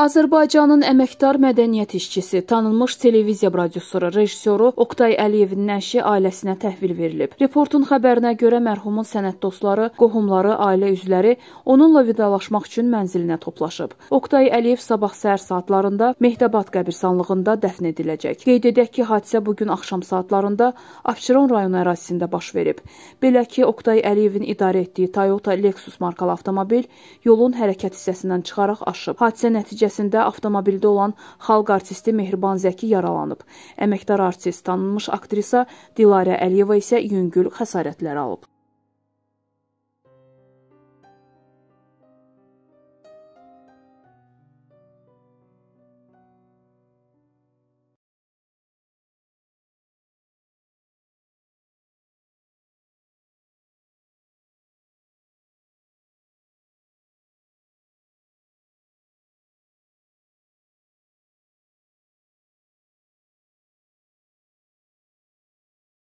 Azərbaycanın əməkdar mədəniyyət işçisi, tanınmış televiziya prodüsoru, rejissoru Oqtay Əliyevin nəşi ailəsinə təhvil verilib. Reportun xəbərinə görə mərhumun sənət dostları, qohumları, ailə üzvləri onunla vidalaşmaq üçün mənzilinə toplaşıb. Oqtay Əliyev sabah səhər saatlarında Mehdəbad qəbirstanlığında dəfn ediləcək. Qeyd edək ki, hadisə bu gün axşam saatlarında Abşeron rayonu ərazisində baş verib. Belə ki, Oqtay Əliyevin idarə etdiyi Toyota Lexus markalı avtomobil yolun hərəkət hissəsindən çıxaraq aşıb. Hadisə nəticəsində nəticəsində avtomobildə olan xalq artisti Mehriban Zəki yaralanıb. Əməkdar artist, tanınmış aktrisa Dilarə Əliyeva isə yüngül xəsarətlər alıb.